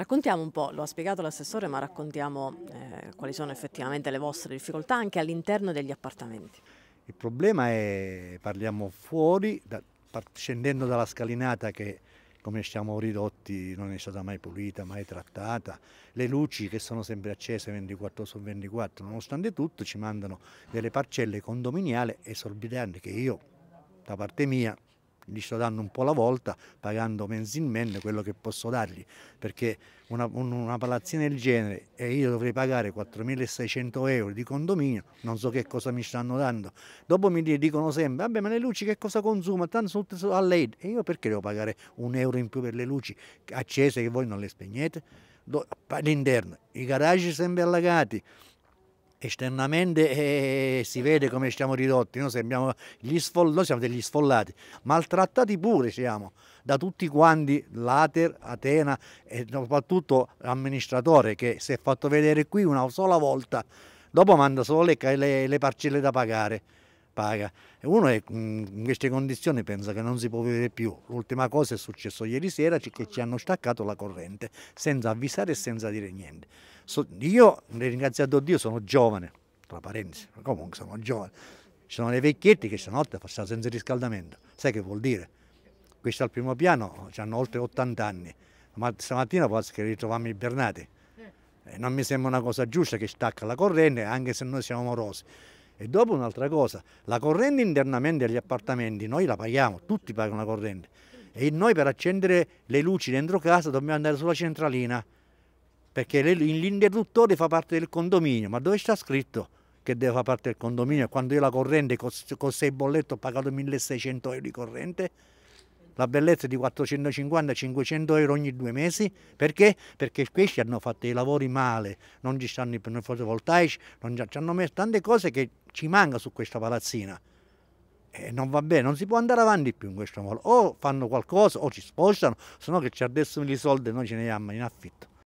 Raccontiamo un po', lo ha spiegato l'assessore, ma raccontiamo eh, quali sono effettivamente le vostre difficoltà anche all'interno degli appartamenti. Il problema è, parliamo fuori, da, scendendo dalla scalinata che come siamo ridotti non è stata mai pulita, mai trattata, le luci che sono sempre accese 24 su 24, nonostante tutto ci mandano delle parcelle condominiali esorbitanti che io, da parte mia, gli sto dando un po' la volta pagando mensilmente quello che posso dargli perché una, una palazzina del genere e io dovrei pagare 4.600 euro di condominio non so che cosa mi stanno dando dopo mi dicono sempre vabbè ma le luci che cosa consuma tanto sono tutte a lei e io perché devo pagare un euro in più per le luci accese che voi non le spegnete all'interno i garage sempre allagati esternamente eh, si vede come siamo ridotti, noi, sembriamo gli sfoll- noi siamo degli sfollati, maltrattati pure siamo da tutti quanti, l'Ater, Atena e soprattutto l'amministratore che si è fatto vedere qui una sola volta, dopo manda solo le, le, le parcelle da pagare. Paga. E uno è, mm, in queste condizioni pensa che non si può vivere più. L'ultima cosa è successo ieri sera che ci hanno staccato la corrente senza avvisare e senza dire niente. So, io, ringraziato Dio, sono giovane, tra parentesi, comunque sono giovane. Ci sono dei vecchietti che stanotte passano senza riscaldamento, sai che vuol dire? qui al primo piano hanno oltre 80 anni, ma stamattina posso che ritrovarmi ibernati. E eh, non mi sembra una cosa giusta che stacca la corrente, anche se noi siamo morosi. E dopo un'altra cosa, la corrente internamente agli appartamenti, noi la paghiamo, tutti pagano la corrente. E noi per accendere le luci dentro casa dobbiamo andare sulla centralina perché l'interruttore fa parte del condominio, ma dove sta scritto che deve fare parte del condominio? Quando io la corrente con 6 bollette ho pagato 1600 euro di corrente, la bellezza è di 450-500 euro ogni due mesi, perché? Perché questi hanno fatto i lavori male, non ci stanno i fotovoltaici, non ci hanno messo tante cose che ci mancano su questa palazzina. E eh, non va bene, non si può andare avanti più in questo modo. O fanno qualcosa o ci spostano, se no che ci adesso i soldi e noi ce ne andiamo in affitto.